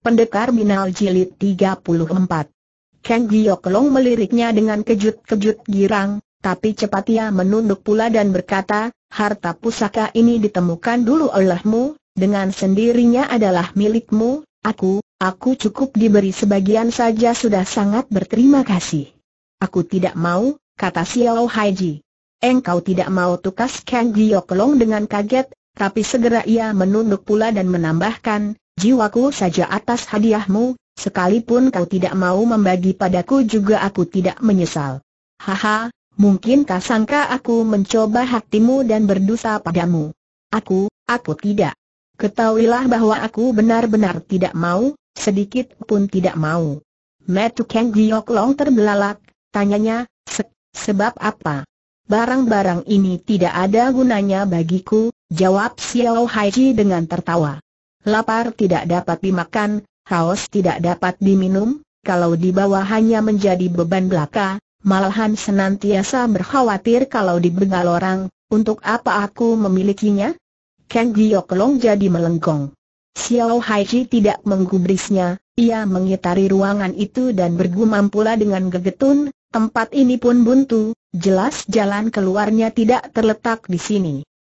Pendekar Binal Jilid 34 Kang Gioklong meliriknya dengan kejut-kejut girang, tapi cepat ia menunduk pula dan berkata, harta pusaka ini ditemukan dulu olehmu, dengan sendirinya adalah milikmu, aku, aku cukup diberi sebagian saja sudah sangat berterima kasih. Aku tidak mau, kata Xiao Haiji. Engkau tidak mau tukas Kang Gioklong dengan kaget, tapi segera ia menunduk pula dan menambahkan, jiwaku saja atas hadiahmu, sekalipun kau tidak mau membagi padaku juga aku tidak menyesal. Haha, mungkin kau sangka aku mencoba hatimu dan berdosa padamu. Aku, aku tidak. Ketahuilah bahwa aku benar-benar tidak mau, sedikit pun tidak mau. Metu Kang Giok Long terbelalak, tanyanya, Se sebab apa? Barang-barang ini tidak ada gunanya bagiku, jawab Xiao Haiji dengan tertawa lapar tidak dapat dimakan, haus tidak dapat diminum, kalau di bawah hanya menjadi beban belaka, malahan senantiasa berkhawatir kalau dibegal orang, untuk apa aku memilikinya? Kang Giok Long jadi melengkong. Xiao Haiji tidak menggubrisnya, ia mengitari ruangan itu dan bergumam pula dengan gegetun, tempat ini pun buntu, jelas jalan keluarnya tidak terletak di sini.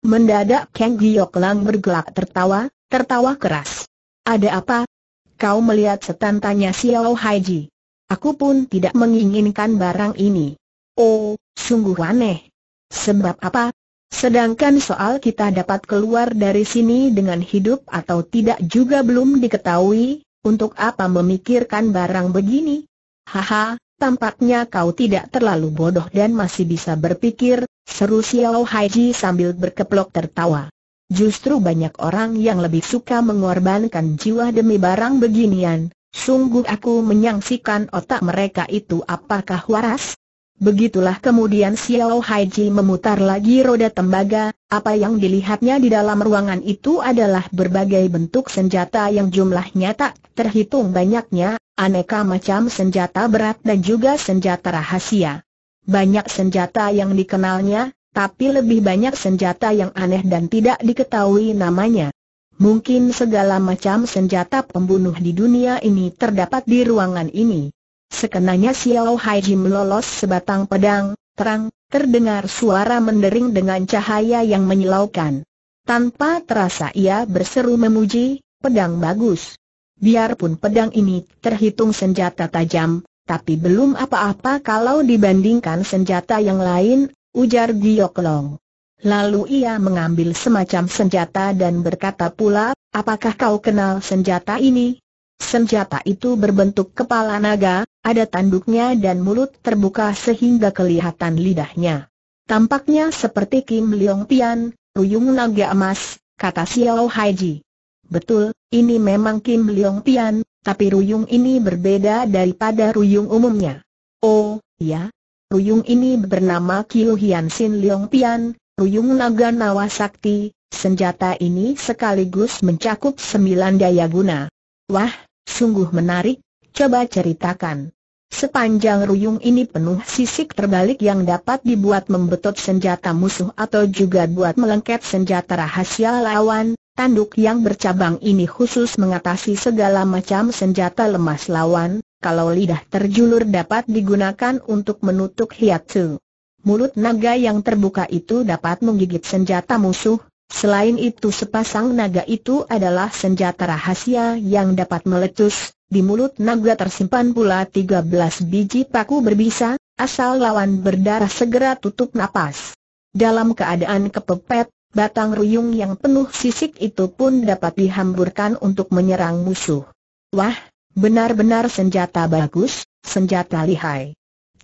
Mendadak Kang Giok Lang bergelak tertawa, tertawa keras. Ada apa? Kau melihat setan tanya Xiao Haiji. Aku pun tidak menginginkan barang ini. Oh, sungguh aneh. Sebab apa? Sedangkan soal kita dapat keluar dari sini dengan hidup atau tidak juga belum diketahui, untuk apa memikirkan barang begini? Haha, tampaknya kau tidak terlalu bodoh dan masih bisa berpikir, seru Xiao Haiji sambil berkeplok tertawa. Justru banyak orang yang lebih suka mengorbankan jiwa demi barang beginian, sungguh aku menyaksikan otak mereka itu apakah waras? Begitulah kemudian Xiao Haiji memutar lagi roda tembaga, apa yang dilihatnya di dalam ruangan itu adalah berbagai bentuk senjata yang jumlahnya tak terhitung banyaknya, aneka macam senjata berat dan juga senjata rahasia. Banyak senjata yang dikenalnya, tapi lebih banyak senjata yang aneh dan tidak diketahui namanya. Mungkin segala macam senjata pembunuh di dunia ini terdapat di ruangan ini. Sekenanya Xiao Hai Jim lolos sebatang pedang, terang, terdengar suara mendering dengan cahaya yang menyilaukan. Tanpa terasa ia berseru memuji, pedang bagus. Biarpun pedang ini terhitung senjata tajam, tapi belum apa-apa kalau dibandingkan senjata yang lain, ujar Gioklong. Lalu ia mengambil semacam senjata dan berkata pula, apakah kau kenal senjata ini? Senjata itu berbentuk kepala naga, ada tanduknya dan mulut terbuka sehingga kelihatan lidahnya. Tampaknya seperti Kim Leong Pian, Ruyung Naga Emas, kata Xiao Haiji. Betul, ini memang Kim Leong Pian, tapi Ruyung ini berbeda daripada Ruyung umumnya. Oh, ya, Ruyung ini bernama Kiu Hian Sin Leong Pian, Ruyung Naga Nawa Sakti, senjata ini sekaligus mencakup sembilan daya guna. Wah, sungguh menarik, coba ceritakan. Sepanjang ruyung ini penuh sisik terbalik yang dapat dibuat membetot senjata musuh atau juga buat melengket senjata rahasia lawan, tanduk yang bercabang ini khusus mengatasi segala macam senjata lemas lawan, kalau lidah terjulur dapat digunakan untuk menutup hiatsu. Mulut naga yang terbuka itu dapat menggigit senjata musuh, selain itu sepasang naga itu adalah senjata rahasia yang dapat meletus, di mulut naga tersimpan pula 13 biji paku berbisa, asal lawan berdarah segera tutup napas. Dalam keadaan kepepet, batang ruyung yang penuh sisik itu pun dapat dihamburkan untuk menyerang musuh. Wah, Benar-benar senjata bagus, senjata lihai.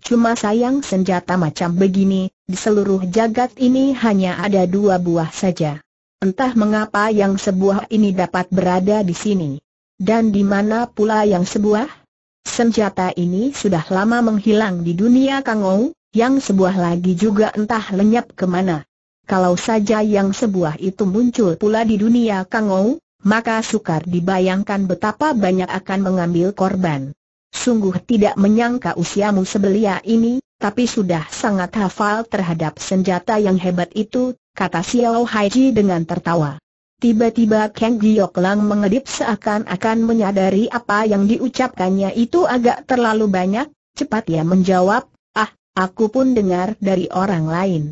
Cuma sayang senjata macam begini, di seluruh jagat ini hanya ada dua buah saja. Entah mengapa yang sebuah ini dapat berada di sini. Dan di mana pula yang sebuah? Senjata ini sudah lama menghilang di dunia Kangou, yang sebuah lagi juga entah lenyap kemana. Kalau saja yang sebuah itu muncul pula di dunia Kangou, maka sukar dibayangkan betapa banyak akan mengambil korban. Sungguh tidak menyangka usiamu sebelia ini, tapi sudah sangat hafal terhadap senjata yang hebat itu, kata Xiao Haiji dengan tertawa. Tiba-tiba Kang Giok Lang mengedip seakan-akan menyadari apa yang diucapkannya itu agak terlalu banyak, cepat ia menjawab, ah, aku pun dengar dari orang lain.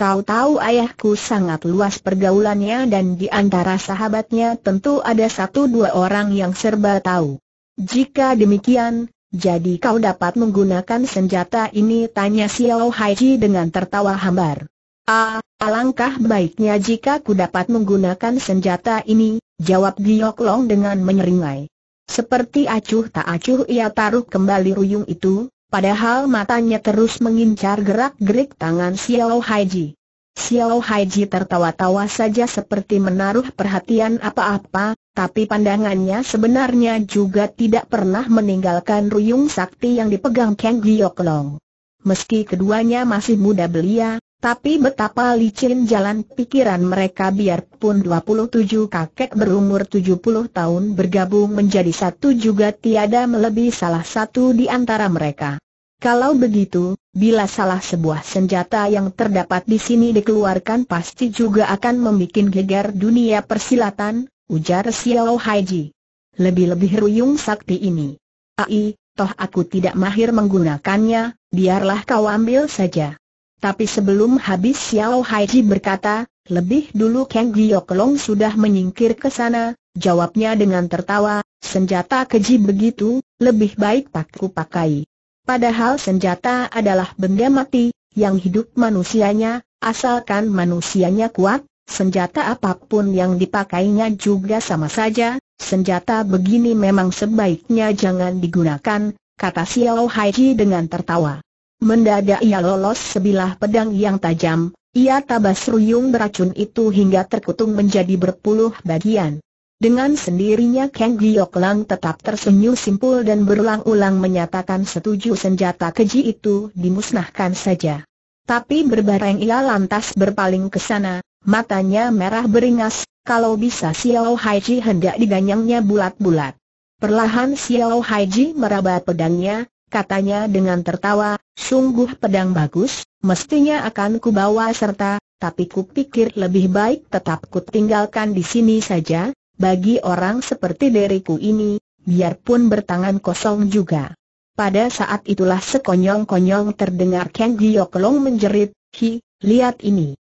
Kau tahu ayahku sangat luas pergaulannya dan di antara sahabatnya tentu ada satu dua orang yang serba tahu. Jika demikian, jadi kau dapat menggunakan senjata ini tanya Xiao Haiji dengan tertawa hambar. Ah, alangkah baiknya jika ku dapat menggunakan senjata ini, jawab Giok Long dengan menyeringai. Seperti acuh tak acuh ia taruh kembali ruyung itu, Padahal matanya terus mengincar gerak-gerik tangan Xiao Haiji. Xiao Haiji tertawa-tawa saja seperti menaruh perhatian apa-apa, tapi pandangannya sebenarnya juga tidak pernah meninggalkan ruyung sakti yang dipegang Kang Giok Long. Meski keduanya masih muda belia, tapi betapa licin jalan pikiran mereka biarpun 27 kakek berumur 70 tahun bergabung menjadi satu juga tiada melebihi salah satu di antara mereka. Kalau begitu, bila salah sebuah senjata yang terdapat di sini dikeluarkan pasti juga akan membuat gegar dunia persilatan, ujar Xiao Haiji. Lebih-lebih ruyung sakti ini. Ai, toh aku tidak mahir menggunakannya, biarlah kau ambil saja. Tapi sebelum habis Xiao Haiji berkata, lebih dulu Kang Gyoklong sudah menyingkir ke sana, jawabnya dengan tertawa, senjata keji begitu, lebih baik paku pakai. Padahal senjata adalah benda mati, yang hidup manusianya, asalkan manusianya kuat, senjata apapun yang dipakainya juga sama saja, senjata begini memang sebaiknya jangan digunakan, kata Xiao Haiji dengan tertawa. Mendadak ia lolos sebilah pedang yang tajam, ia tabas ruyung beracun itu hingga terkutung menjadi berpuluh bagian. Dengan sendirinya Kang Giok Lang tetap tersenyum simpul dan berulang-ulang menyatakan setuju senjata keji itu dimusnahkan saja. Tapi berbareng ia lantas berpaling ke sana, matanya merah beringas, kalau bisa Xiao Haiji hendak diganyangnya bulat-bulat. Perlahan Xiao Haiji meraba pedangnya, katanya dengan tertawa, Sungguh pedang bagus, mestinya akan kubawa serta, tapi kupikir lebih baik tetap kutinggalkan di sini saja, bagi orang seperti deriku ini, biarpun bertangan kosong juga. Pada saat itulah sekonyong-konyong terdengar Kang Long menjerit, Hi, lihat ini.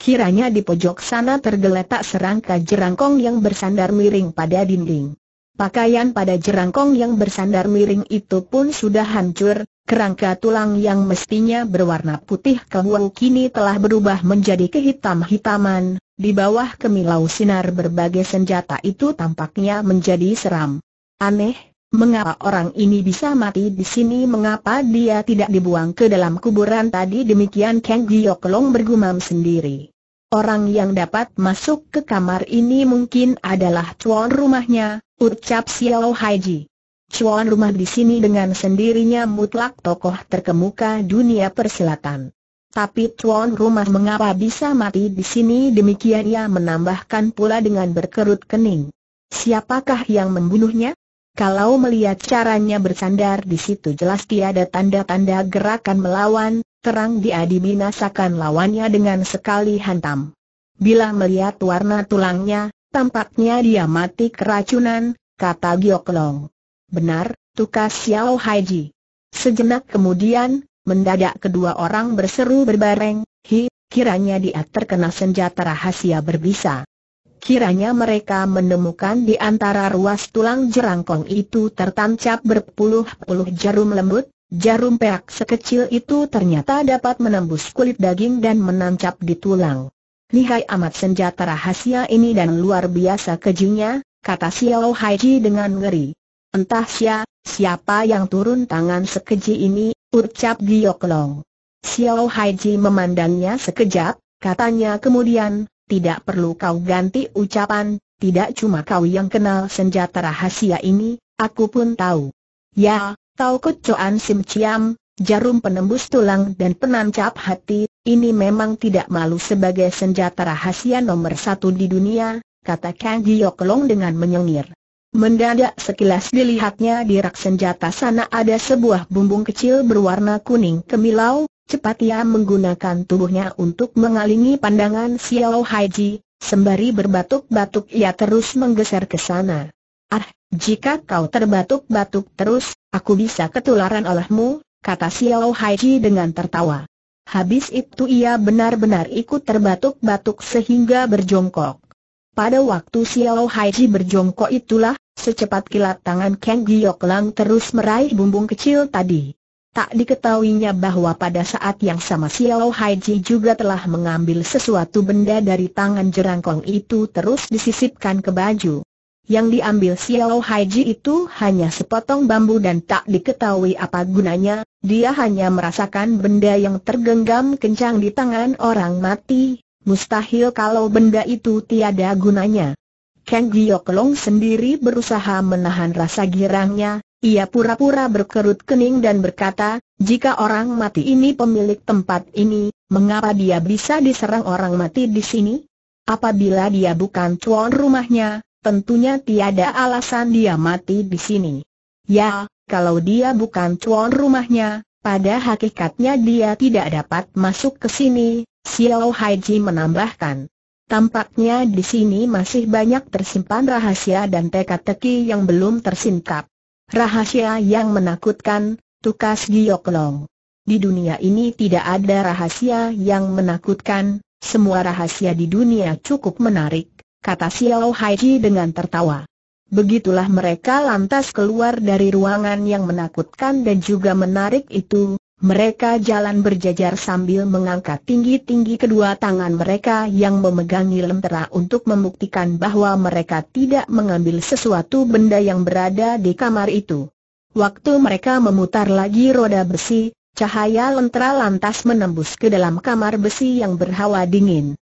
Kiranya di pojok sana tergeletak serangka jerangkong yang bersandar miring pada dinding. Pakaian pada jerangkong yang bersandar miring itu pun sudah hancur, kerangka tulang yang mestinya berwarna putih kewu kini telah berubah menjadi kehitam-hitaman, di bawah kemilau sinar berbagai senjata itu tampaknya menjadi seram. Aneh, mengapa orang ini bisa mati di sini mengapa dia tidak dibuang ke dalam kuburan tadi demikian Kang Giok Long bergumam sendiri. Orang yang dapat masuk ke kamar ini mungkin adalah cuan rumahnya, ucap Xiao Haiji. Cuan rumah di sini dengan sendirinya mutlak tokoh terkemuka dunia persilatan. Tapi cuan rumah mengapa bisa mati di sini demikian ia menambahkan pula dengan berkerut kening. Siapakah yang membunuhnya? Kalau melihat caranya bersandar di situ jelas tiada tanda-tanda gerakan melawan, terang dia dibinasakan lawannya dengan sekali hantam. Bila melihat warna tulangnya, tampaknya dia mati keracunan, kata Giok Long. Benar, tukas Xiao Haiji. Sejenak kemudian, mendadak kedua orang berseru berbareng, hi, kiranya dia terkena senjata rahasia berbisa. Kiranya mereka menemukan di antara ruas tulang jerangkong itu tertancap berpuluh-puluh jarum lembut, Jarum peak sekecil itu ternyata dapat menembus kulit daging dan menancap di tulang. Lihai amat senjata rahasia ini dan luar biasa kejunya, kata Xiao Haiji dengan ngeri. Entah sia, siapa yang turun tangan sekeji ini, ucap Giok Long. Xiao Haiji memandangnya sekejap, katanya kemudian, tidak perlu kau ganti ucapan, tidak cuma kau yang kenal senjata rahasia ini, aku pun tahu. Ya, Tau Kocoan Sim Ciam, jarum penembus tulang dan penancap hati, ini memang tidak malu sebagai senjata rahasia nomor satu di dunia, kata Kang Long dengan menyengir. Mendadak sekilas dilihatnya di rak senjata sana ada sebuah bumbung kecil berwarna kuning kemilau, cepat ia menggunakan tubuhnya untuk mengalingi pandangan Xiao Haiji, sembari berbatuk-batuk ia terus menggeser ke sana. Ah, jika kau terbatuk-batuk terus, Aku bisa ketularan olehmu, kata Xiao Haiji dengan tertawa. Habis itu ia benar-benar ikut terbatuk-batuk sehingga berjongkok. Pada waktu Xiao Haiji berjongkok itulah, secepat kilat tangan Kang Giok Lang terus meraih bumbung kecil tadi. Tak diketahuinya bahwa pada saat yang sama Xiao Haiji juga telah mengambil sesuatu benda dari tangan jerangkong itu terus disisipkan ke baju. Yang diambil Xiao Haiji itu hanya sepotong bambu dan tak diketahui apa gunanya, dia hanya merasakan benda yang tergenggam kencang di tangan orang mati, mustahil kalau benda itu tiada gunanya. Kang Gioklong sendiri berusaha menahan rasa girangnya, ia pura-pura berkerut kening dan berkata, jika orang mati ini pemilik tempat ini, mengapa dia bisa diserang orang mati di sini? Apabila dia bukan tuan rumahnya, tentunya tiada alasan dia mati di sini. Ya, kalau dia bukan tuan rumahnya, pada hakikatnya dia tidak dapat masuk ke sini, Xiao Haiji menambahkan. Tampaknya di sini masih banyak tersimpan rahasia dan teka-teki yang belum tersingkap. Rahasia yang menakutkan, tukas Gioklong. Di dunia ini tidak ada rahasia yang menakutkan, semua rahasia di dunia cukup menarik kata Xiao Haiji dengan tertawa. Begitulah mereka lantas keluar dari ruangan yang menakutkan dan juga menarik itu, mereka jalan berjajar sambil mengangkat tinggi-tinggi kedua tangan mereka yang memegangi lentera untuk membuktikan bahwa mereka tidak mengambil sesuatu benda yang berada di kamar itu. Waktu mereka memutar lagi roda besi, cahaya lentera lantas menembus ke dalam kamar besi yang berhawa dingin.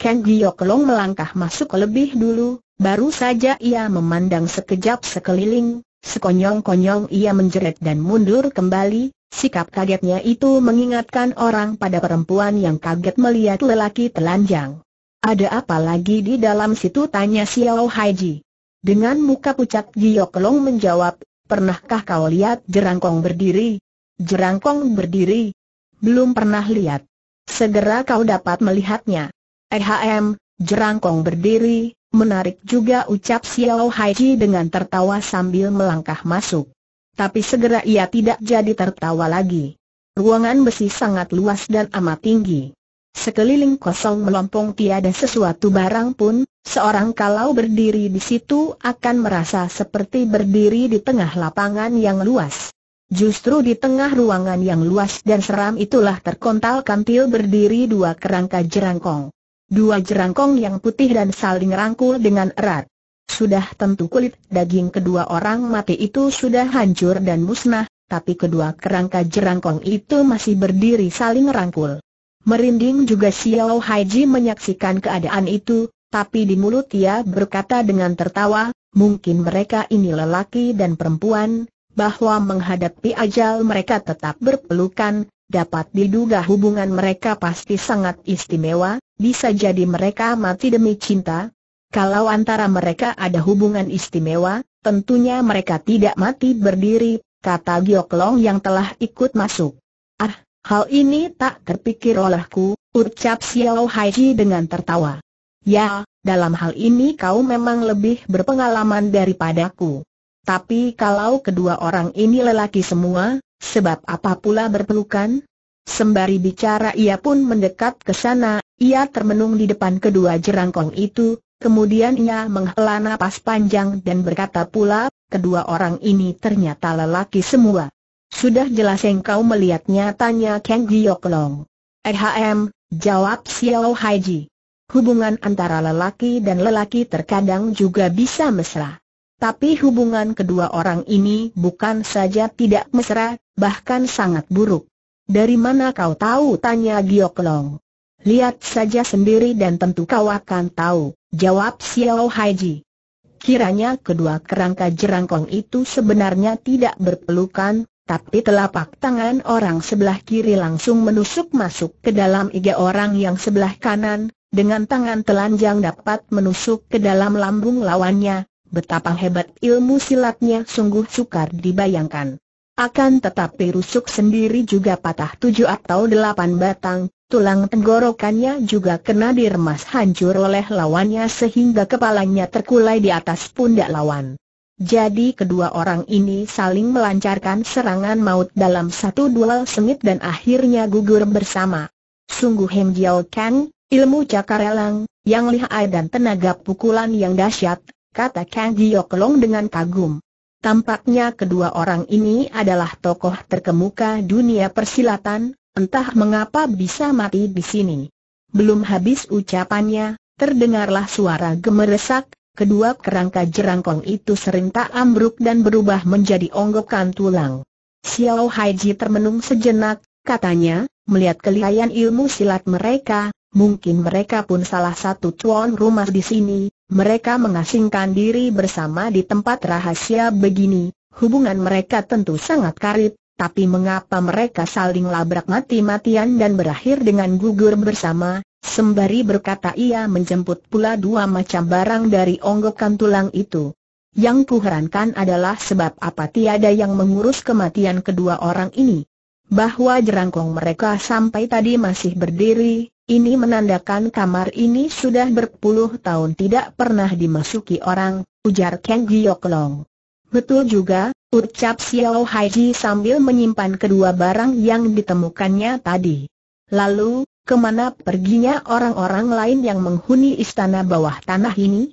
Ken Giok Long melangkah masuk lebih dulu, baru saja ia memandang sekejap sekeliling, sekonyong-konyong ia menjerit dan mundur kembali, sikap kagetnya itu mengingatkan orang pada perempuan yang kaget melihat lelaki telanjang. Ada apa lagi di dalam situ tanya Xiao Haiji. Dengan muka pucat Giok Long menjawab, pernahkah kau lihat jerangkong berdiri? Jerangkong berdiri? Belum pernah lihat. Segera kau dapat melihatnya. EHM, jerangkong berdiri, menarik juga ucap Xiao Haiji dengan tertawa sambil melangkah masuk. Tapi segera ia tidak jadi tertawa lagi. Ruangan besi sangat luas dan amat tinggi. Sekeliling kosong melompong tiada sesuatu barang pun, seorang kalau berdiri di situ akan merasa seperti berdiri di tengah lapangan yang luas. Justru di tengah ruangan yang luas dan seram itulah terkontal kantil berdiri dua kerangka jerangkong. Dua jerangkong yang putih dan saling rangkul dengan erat. Sudah tentu kulit daging kedua orang mati itu sudah hancur dan musnah, tapi kedua kerangka jerangkong itu masih berdiri saling rangkul. Merinding juga Xiao Haiji menyaksikan keadaan itu, tapi di mulut ia berkata dengan tertawa, mungkin mereka ini lelaki dan perempuan, bahwa menghadapi ajal mereka tetap berpelukan, dapat diduga hubungan mereka pasti sangat istimewa, bisa jadi mereka mati demi cinta. Kalau antara mereka ada hubungan istimewa, tentunya mereka tidak mati berdiri, kata Giok Long yang telah ikut masuk. Ah, hal ini tak terpikir olehku, ucap Xiao Haiji dengan tertawa. Ya, dalam hal ini kau memang lebih berpengalaman daripadaku. Tapi kalau kedua orang ini lelaki semua, sebab apa pula berpelukan? Sembari bicara ia pun mendekat ke sana, ia termenung di depan kedua jerangkong itu, kemudian ia menghela napas panjang dan berkata pula, kedua orang ini ternyata lelaki semua. Sudah jelas engkau melihatnya tanya Kang Giok Long. Ehm, jawab Xiao Haiji. Hubungan antara lelaki dan lelaki terkadang juga bisa mesra. Tapi hubungan kedua orang ini bukan saja tidak mesra, bahkan sangat buruk. Dari mana kau tahu? Tanya Gioklong. Lihat saja sendiri dan tentu kau akan tahu, jawab Xiao Haiji. Kiranya kedua kerangka jerangkong itu sebenarnya tidak berpelukan, tapi telapak tangan orang sebelah kiri langsung menusuk masuk ke dalam iga orang yang sebelah kanan, dengan tangan telanjang dapat menusuk ke dalam lambung lawannya, betapa hebat ilmu silatnya sungguh sukar dibayangkan. Akan tetapi rusuk sendiri juga patah tujuh atau delapan batang, tulang tenggorokannya juga kena diremas hancur oleh lawannya sehingga kepalanya terkulai di atas pundak lawan. Jadi kedua orang ini saling melancarkan serangan maut dalam satu duel sengit dan akhirnya gugur bersama. Sungguh Heng Jiao Kang, ilmu cakarelang, yang lihai dan tenaga pukulan yang dahsyat, kata Kang Jiao Kelong dengan kagum. Tampaknya kedua orang ini adalah tokoh terkemuka dunia persilatan, entah mengapa bisa mati di sini. Belum habis ucapannya, terdengarlah suara gemeresak, kedua kerangka jerangkong itu serentak ambruk dan berubah menjadi onggokan tulang. Xiao Haiji termenung sejenak, katanya, melihat kelihayan ilmu silat mereka, mungkin mereka pun salah satu cuan rumah di sini, mereka mengasingkan diri bersama di tempat rahasia begini, hubungan mereka tentu sangat karib, tapi mengapa mereka saling labrak mati-matian dan berakhir dengan gugur bersama, sembari berkata ia menjemput pula dua macam barang dari onggokan tulang itu. Yang kuherankan adalah sebab apa tiada yang mengurus kematian kedua orang ini. Bahwa jerangkong mereka sampai tadi masih berdiri, ini menandakan kamar ini sudah berpuluh tahun tidak pernah dimasuki orang, ujar Kang Giok Long. Betul juga, ucap Xiao Haiji sambil menyimpan kedua barang yang ditemukannya tadi. Lalu, kemana perginya orang-orang lain yang menghuni istana bawah tanah ini?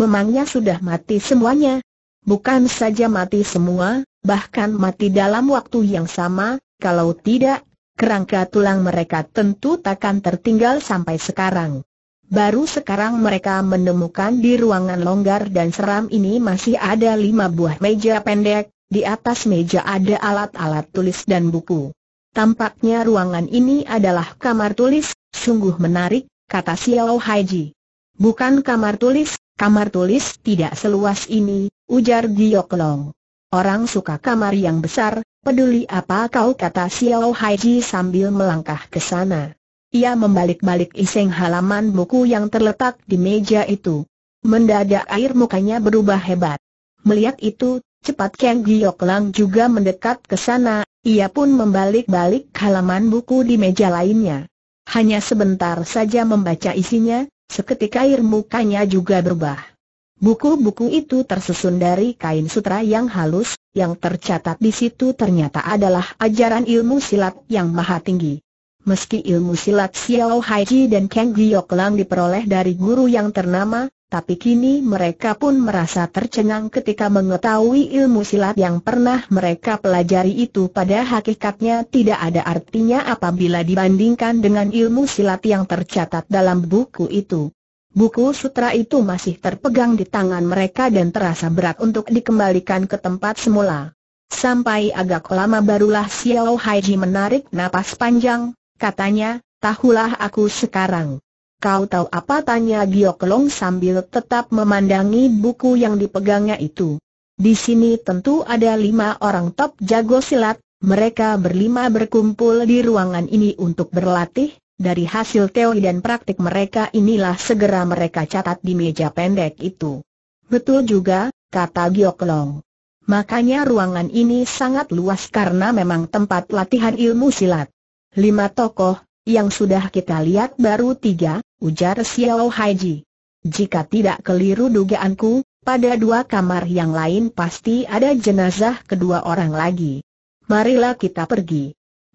Memangnya sudah mati semuanya? Bukan saja mati semua, bahkan mati dalam waktu yang sama, kalau tidak, kerangka tulang mereka tentu takkan tertinggal sampai sekarang. Baru sekarang mereka menemukan di ruangan longgar dan seram ini masih ada lima buah meja pendek, di atas meja ada alat-alat tulis dan buku. Tampaknya ruangan ini adalah kamar tulis, sungguh menarik, kata Xiao Haiji. Bukan kamar tulis, kamar tulis tidak seluas ini, ujar Giok Long. Orang suka kamar yang besar, peduli apa kau kata Xiao Haiji sambil melangkah ke sana. Ia membalik-balik iseng halaman buku yang terletak di meja itu. Mendadak air mukanya berubah hebat. Melihat itu, cepat Kang Giok Lang juga mendekat ke sana, ia pun membalik-balik halaman buku di meja lainnya. Hanya sebentar saja membaca isinya, seketika air mukanya juga berubah. Buku-buku itu tersusun dari kain sutra yang halus, yang tercatat di situ ternyata adalah ajaran ilmu silat yang maha tinggi. Meski ilmu silat Xiao Haiji dan Kang Giok diperoleh dari guru yang ternama, tapi kini mereka pun merasa tercengang ketika mengetahui ilmu silat yang pernah mereka pelajari itu pada hakikatnya tidak ada artinya apabila dibandingkan dengan ilmu silat yang tercatat dalam buku itu. Buku sutra itu masih terpegang di tangan mereka dan terasa berat untuk dikembalikan ke tempat semula. Sampai agak lama barulah Xiao Haiji menarik napas panjang, katanya, tahulah aku sekarang. Kau tahu apa tanya Gioklong sambil tetap memandangi buku yang dipegangnya itu. Di sini tentu ada lima orang top jago silat, mereka berlima berkumpul di ruangan ini untuk berlatih, dari hasil teori dan praktik mereka inilah segera mereka catat di meja pendek itu. Betul juga, kata Gioklong. Makanya ruangan ini sangat luas karena memang tempat latihan ilmu silat. Lima tokoh, yang sudah kita lihat baru tiga, ujar Xiao Haiji. Jika tidak keliru dugaanku, pada dua kamar yang lain pasti ada jenazah kedua orang lagi. Marilah kita pergi.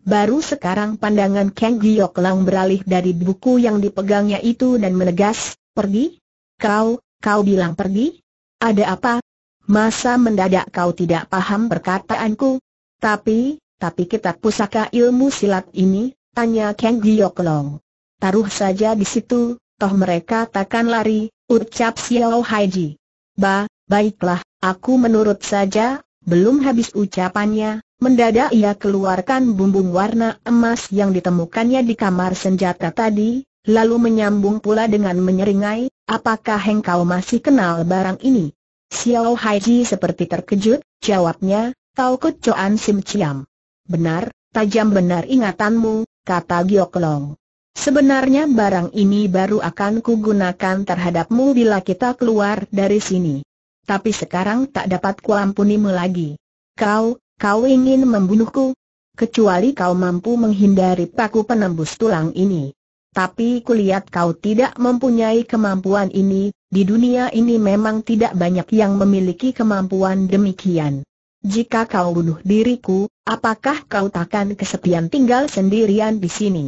Baru sekarang pandangan Kang Giok Lang beralih dari buku yang dipegangnya itu dan menegas, pergi? Kau, kau bilang pergi? Ada apa? Masa mendadak kau tidak paham perkataanku? Tapi, tapi kitab pusaka ilmu silat ini, tanya Kang Giok Long. Taruh saja di situ, toh mereka takkan lari, ucap Xiao Haiji. Ba, baiklah, aku menurut saja, belum habis ucapannya, Mendadak ia keluarkan bumbung warna emas yang ditemukannya di kamar senjata tadi, lalu menyambung pula dengan menyeringai, apakah engkau masih kenal barang ini? Xiao Haiji seperti terkejut, jawabnya, Tau Kut coan Sim Chiam. Benar, tajam benar ingatanmu, kata Gioklong. Sebenarnya barang ini baru akan kugunakan terhadapmu bila kita keluar dari sini. Tapi sekarang tak dapat kuampunimu lagi. Kau, Kau ingin membunuhku? Kecuali kau mampu menghindari paku penembus tulang ini. Tapi kulihat kau tidak mempunyai kemampuan ini, di dunia ini memang tidak banyak yang memiliki kemampuan demikian. Jika kau bunuh diriku, apakah kau takkan kesepian tinggal sendirian di sini?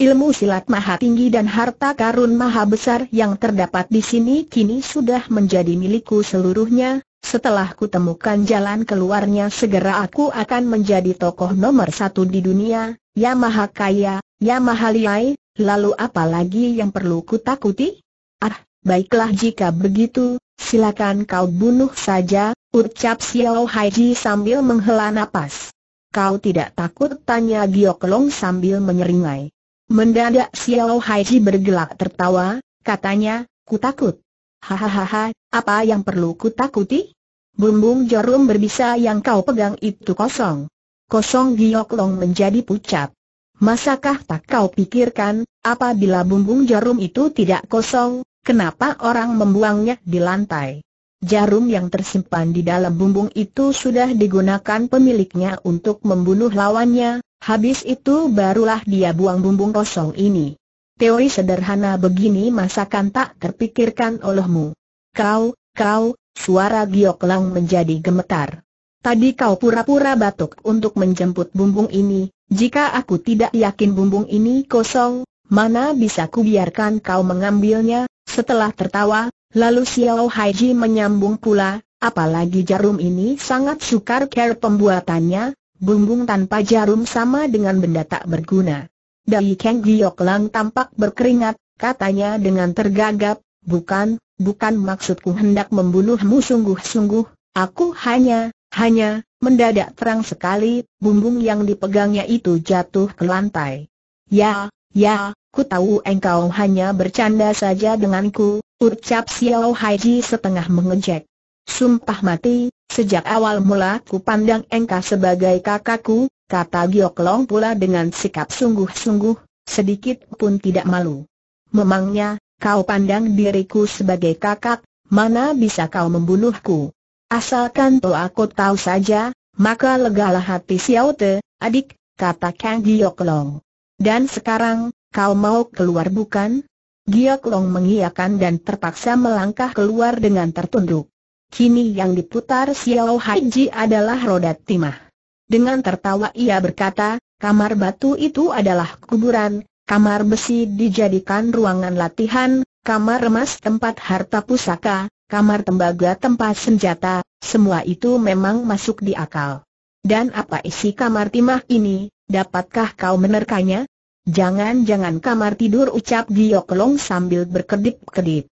Ilmu silat maha tinggi dan harta karun maha besar yang terdapat di sini kini sudah menjadi milikku seluruhnya, setelah kutemukan jalan keluarnya segera aku akan menjadi tokoh nomor satu di dunia, ya maha kaya, ya maha liai, lalu apa lagi yang perlu kutakuti? Ah, baiklah jika begitu, silakan kau bunuh saja, ucap Xiao Haiji sambil menghela napas. Kau tidak takut tanya Giok Long sambil menyeringai. Mendadak Xiao Haiji bergelak tertawa, katanya, ku takut. Hahaha, apa yang perlu ku takuti? Bumbung jarum berbisa yang kau pegang itu kosong. Kosong Giok Long menjadi pucat. Masakah tak kau pikirkan, apabila bumbung jarum itu tidak kosong, kenapa orang membuangnya di lantai? Jarum yang tersimpan di dalam bumbung itu sudah digunakan pemiliknya untuk membunuh lawannya, habis itu barulah dia buang bumbung kosong ini teori sederhana begini masakan tak terpikirkan olehmu. Kau, kau, suara Giok Lang menjadi gemetar. Tadi kau pura-pura batuk untuk menjemput bumbung ini, jika aku tidak yakin bumbung ini kosong, mana bisa ku biarkan kau mengambilnya, setelah tertawa, lalu Xiao Haiji menyambung pula, apalagi jarum ini sangat sukar care pembuatannya, bumbung tanpa jarum sama dengan benda tak berguna. Dai Kang Giok Lang tampak berkeringat, katanya dengan tergagap, bukan, bukan maksudku hendak membunuhmu sungguh-sungguh, aku hanya, hanya, mendadak terang sekali, bumbung yang dipegangnya itu jatuh ke lantai. Ya, ya, ku tahu engkau hanya bercanda saja denganku, ucap Xiao Haiji setengah mengejek. Sumpah mati, sejak awal mula ku pandang engkau sebagai kakakku, kata Giok Long pula dengan sikap sungguh-sungguh, sedikit pun tidak malu. Memangnya, kau pandang diriku sebagai kakak, mana bisa kau membunuhku? Asalkan tu aku tahu saja, maka legalah hati Xiao Te, adik, kata Kang Giok Long. Dan sekarang, kau mau keluar bukan? Giok Long mengiyakan dan terpaksa melangkah keluar dengan tertunduk. Kini yang diputar Xiao Haiji adalah roda timah. Dengan tertawa ia berkata, kamar batu itu adalah kuburan, kamar besi dijadikan ruangan latihan, kamar emas tempat harta pusaka, kamar tembaga tempat senjata, semua itu memang masuk di akal. Dan apa isi kamar timah ini, dapatkah kau menerkanya? Jangan-jangan kamar tidur ucap Giyokelong sambil berkedip-kedip.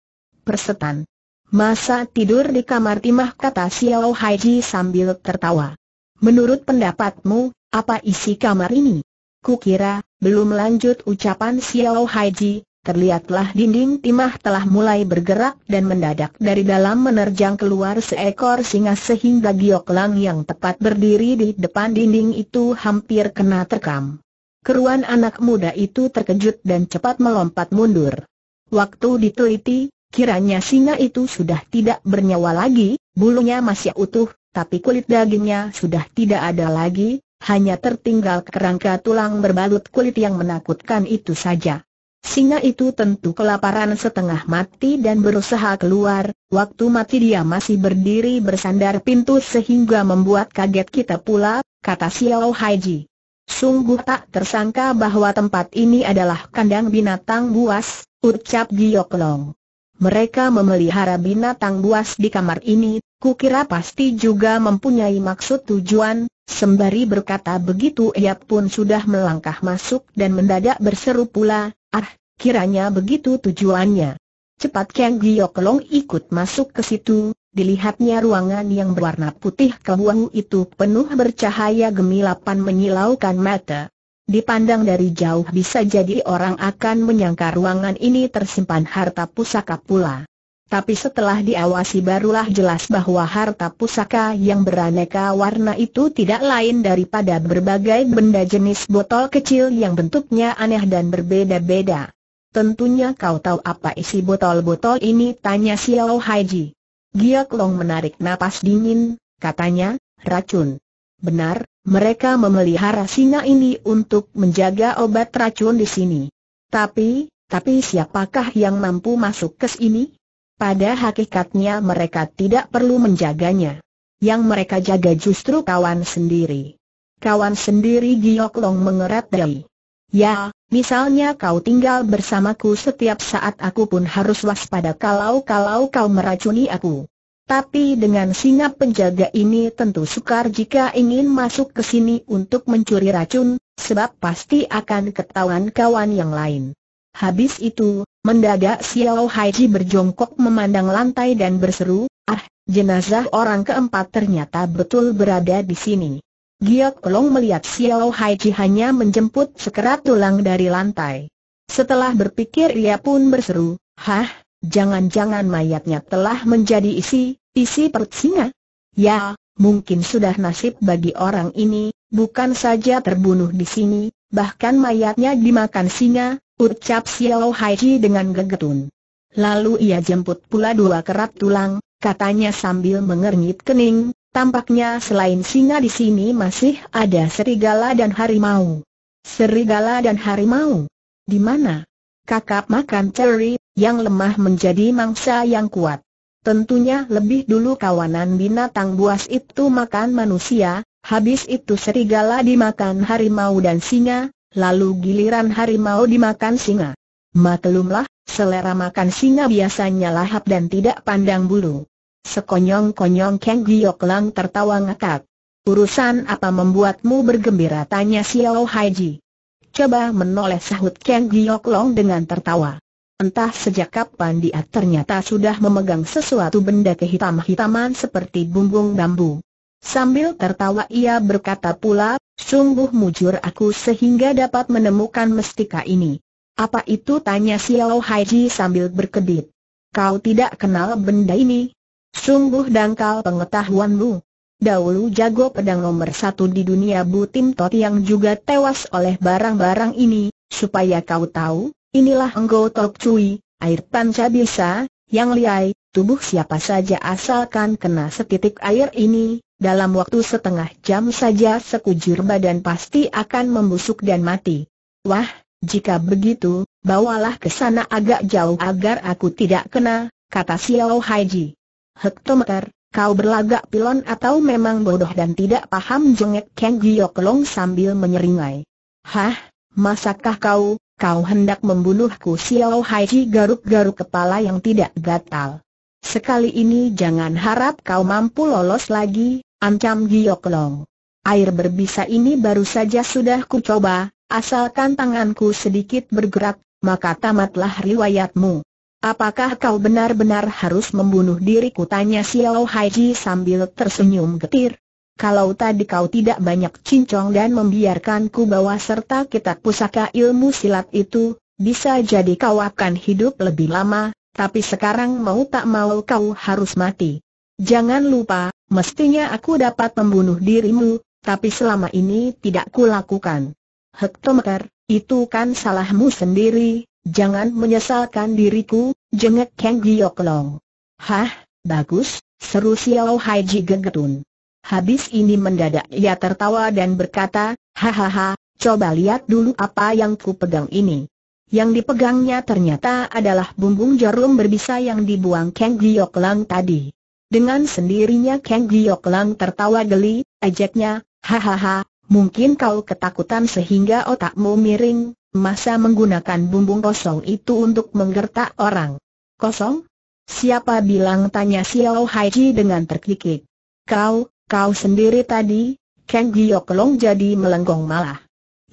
Persetan. Masa tidur di kamar timah kata Xiao Haiji sambil tertawa. Menurut pendapatmu, apa isi kamar ini? Kukira, belum lanjut ucapan Xiao Haiji, terlihatlah dinding timah telah mulai bergerak dan mendadak dari dalam menerjang keluar seekor singa sehingga Giok Lang yang tepat berdiri di depan dinding itu hampir kena terkam. Keruan anak muda itu terkejut dan cepat melompat mundur. Waktu diteliti, Kiranya singa itu sudah tidak bernyawa lagi, bulunya masih utuh, tapi kulit dagingnya sudah tidak ada lagi, hanya tertinggal kerangka tulang berbalut kulit yang menakutkan itu saja. Singa itu tentu kelaparan setengah mati dan berusaha keluar, waktu mati dia masih berdiri bersandar pintu sehingga membuat kaget kita pula, kata Xiao Haiji. Sungguh tak tersangka bahwa tempat ini adalah kandang binatang buas, ucap Giok Long. Mereka memelihara binatang buas di kamar ini, kukira pasti juga mempunyai maksud tujuan, sembari berkata begitu ia pun sudah melangkah masuk dan mendadak berseru pula, ah, kiranya begitu tujuannya. Cepat Kang Long ikut masuk ke situ, dilihatnya ruangan yang berwarna putih kebuang itu penuh bercahaya gemilapan menyilaukan mata. Dipandang dari jauh bisa jadi orang akan menyangka ruangan ini tersimpan harta pusaka pula. Tapi setelah diawasi barulah jelas bahwa harta pusaka yang beraneka warna itu tidak lain daripada berbagai benda jenis botol kecil yang bentuknya aneh dan berbeda-beda. Tentunya kau tahu apa isi botol-botol ini tanya Xiao Haiji. Gia Klong menarik napas dingin, katanya, racun. Benar, mereka memelihara singa ini untuk menjaga obat racun di sini. Tapi, tapi siapakah yang mampu masuk ke sini? Pada hakikatnya mereka tidak perlu menjaganya. Yang mereka jaga justru kawan sendiri. Kawan sendiri Giok Long mengerat dari. Ya, misalnya kau tinggal bersamaku setiap saat aku pun harus waspada kalau-kalau kau meracuni aku. Tapi dengan singa penjaga ini tentu sukar jika ingin masuk ke sini untuk mencuri racun, sebab pasti akan ketahuan kawan yang lain. Habis itu, mendadak Xiao Haiji berjongkok memandang lantai dan berseru, ah, jenazah orang keempat ternyata betul berada di sini. Giok Kelong melihat Xiao Haiji hanya menjemput sekerat tulang dari lantai. Setelah berpikir ia pun berseru, hah, Jangan-jangan mayatnya telah menjadi isi, isi singa? Ya, mungkin sudah nasib bagi orang ini, bukan saja terbunuh di sini, bahkan mayatnya dimakan singa, ucap Xiao Haiji dengan gegetun. Lalu ia jemput pula dua kerat tulang, katanya sambil mengernyit kening, tampaknya selain singa di sini masih ada serigala dan harimau. Serigala dan harimau? Di mana? Kakap makan ceri, yang lemah menjadi mangsa yang kuat. Tentunya lebih dulu kawanan binatang buas itu makan manusia, habis itu serigala dimakan harimau dan singa, lalu giliran harimau dimakan singa. Maklumlah, selera makan singa biasanya lahap dan tidak pandang bulu. Sekonyong-konyong Kang Giok Lang tertawa ngakak. Urusan apa membuatmu bergembira tanya Xiao Haiji. Coba menoleh sahut Kang Giok Long dengan tertawa. Entah sejak kapan dia ternyata sudah memegang sesuatu benda kehitam-hitaman seperti bumbung bambu. Sambil tertawa ia berkata pula, sungguh mujur aku sehingga dapat menemukan mestika ini. Apa itu tanya Xiao Haiji sambil berkedip. Kau tidak kenal benda ini? Sungguh dangkal pengetahuanmu. Dahulu jago pedang nomor satu di dunia bu Tim Tot yang juga tewas oleh barang-barang ini, supaya kau tahu, inilah Enggo Tok Cui, air panca bisa, yang liai, tubuh siapa saja asalkan kena setitik air ini, dalam waktu setengah jam saja sekujur badan pasti akan membusuk dan mati. Wah, jika begitu, bawalah ke sana agak jauh agar aku tidak kena, kata Xiao Haiji. Hektometer, kau berlagak pilon atau memang bodoh dan tidak paham jengek Kang long sambil menyeringai. Hah, masakah kau, kau hendak membunuhku Xiao Haiji garuk-garuk kepala yang tidak gatal. Sekali ini jangan harap kau mampu lolos lagi, ancam Giok Long. Air berbisa ini baru saja sudah kucoba, asalkan tanganku sedikit bergerak, maka tamatlah riwayatmu. Apakah kau benar-benar harus membunuh diriku? Tanya Xiao Haiji sambil tersenyum getir kalau tadi kau tidak banyak cincong dan membiarkanku bawa serta kitab pusaka ilmu silat itu, bisa jadi kau akan hidup lebih lama, tapi sekarang mau tak mau kau harus mati. Jangan lupa, mestinya aku dapat membunuh dirimu, tapi selama ini tidak kulakukan. Hektometer, itu kan salahmu sendiri, jangan menyesalkan diriku, jengek Kang Long. Hah, bagus, seru Xiao Haiji gegetun. Habis ini mendadak ia tertawa dan berkata, hahaha, coba lihat dulu apa yang ku pegang ini. Yang dipegangnya ternyata adalah bumbung jarum berbisa yang dibuang Kang Giok Lang tadi. Dengan sendirinya Kang Giok Lang tertawa geli, ejeknya, hahaha, mungkin kau ketakutan sehingga otakmu miring, masa menggunakan bumbung kosong itu untuk menggertak orang. Kosong? Siapa bilang tanya Xiao Haiji dengan terkikik. Kau, Kau sendiri tadi, Kang Long jadi melenggong malah.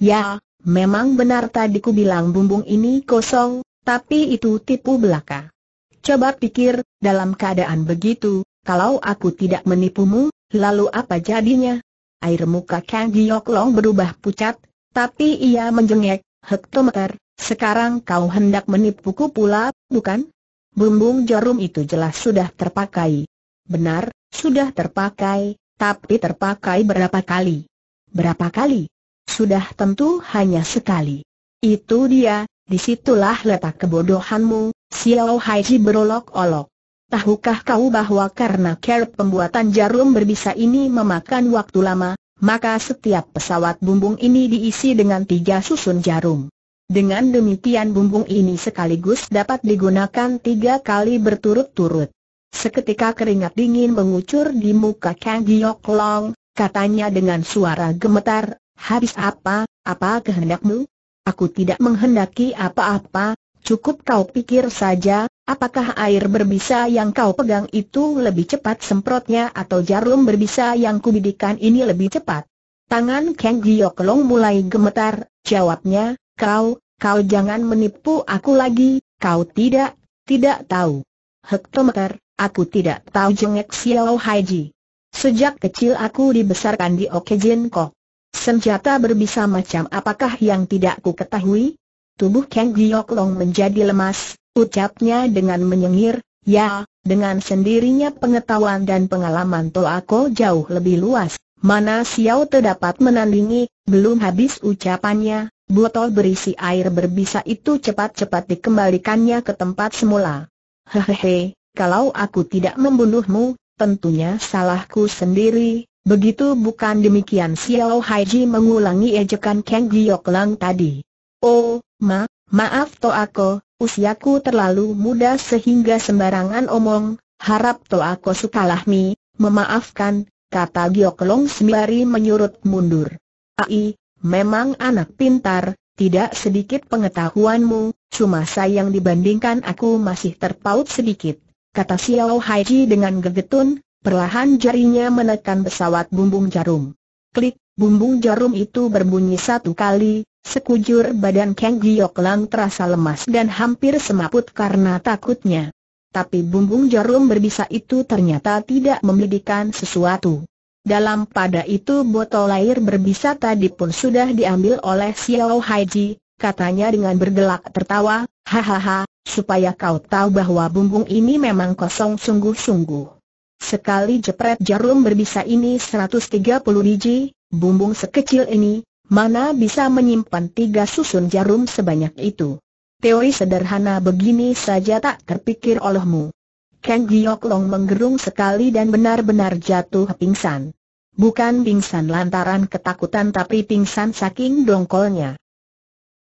Ya, memang benar tadi ku bilang bumbung ini kosong, tapi itu tipu belaka. Coba pikir, dalam keadaan begitu, kalau aku tidak menipumu, lalu apa jadinya? Air muka Kang Long berubah pucat, tapi ia menjengek, hektometer, sekarang kau hendak menipuku pula, bukan? Bumbung jarum itu jelas sudah terpakai. Benar, sudah terpakai, tapi terpakai berapa kali? Berapa kali? Sudah tentu hanya sekali. Itu dia, disitulah letak kebodohanmu, Xiao Haiji berolok-olok. Tahukah kau bahwa karena kerap pembuatan jarum berbisa ini memakan waktu lama, maka setiap pesawat bumbung ini diisi dengan tiga susun jarum. Dengan demikian bumbung ini sekaligus dapat digunakan tiga kali berturut-turut. Seketika keringat dingin mengucur di muka Kang Giok Long, katanya dengan suara gemetar, habis apa, apa kehendakmu? Aku tidak menghendaki apa-apa, cukup kau pikir saja, apakah air berbisa yang kau pegang itu lebih cepat semprotnya atau jarum berbisa yang kubidikan ini lebih cepat? Tangan Kang Giok Long mulai gemetar, jawabnya, kau, kau jangan menipu aku lagi, kau tidak, tidak tahu. Hektometer, Aku tidak tahu jengek Xiao Haiji. Sejak kecil aku dibesarkan di Okejin Kok. Senjata berbisa macam apakah yang tidak ku ketahui? Tubuh Kang Giok Long menjadi lemas, ucapnya dengan menyengir, ya, dengan sendirinya pengetahuan dan pengalaman Toako jauh lebih luas. Mana Xiao terdapat menandingi, belum habis ucapannya, botol berisi air berbisa itu cepat-cepat dikembalikannya ke tempat semula. Hehehe, kalau aku tidak membunuhmu, tentunya salahku sendiri, begitu bukan demikian Xiao Haiji mengulangi ejekan Kang Giok Lang tadi. Oh, ma, maaf to aku, usiaku terlalu muda sehingga sembarangan omong, harap to aku sukalah mi, memaafkan, kata Giok Long sembari menyurut mundur. Ai, memang anak pintar, tidak sedikit pengetahuanmu, cuma sayang dibandingkan aku masih terpaut sedikit kata Xiao Haiji dengan gegetun, perlahan jarinya menekan pesawat bumbung jarum. Klik, bumbung jarum itu berbunyi satu kali, sekujur badan Kang Giok Lang terasa lemas dan hampir semaput karena takutnya. Tapi bumbung jarum berbisa itu ternyata tidak membidikan sesuatu. Dalam pada itu botol air berbisa tadi pun sudah diambil oleh Xiao Haiji, katanya dengan bergelak tertawa, Hahaha, supaya kau tahu bahwa bumbung ini memang kosong sungguh-sungguh. Sekali jepret jarum berbisa ini 130 biji, bumbung sekecil ini, mana bisa menyimpan tiga susun jarum sebanyak itu. Teori sederhana begini saja tak terpikir olehmu. Kang Giok Long menggerung sekali dan benar-benar jatuh pingsan. Bukan pingsan lantaran ketakutan tapi pingsan saking dongkolnya.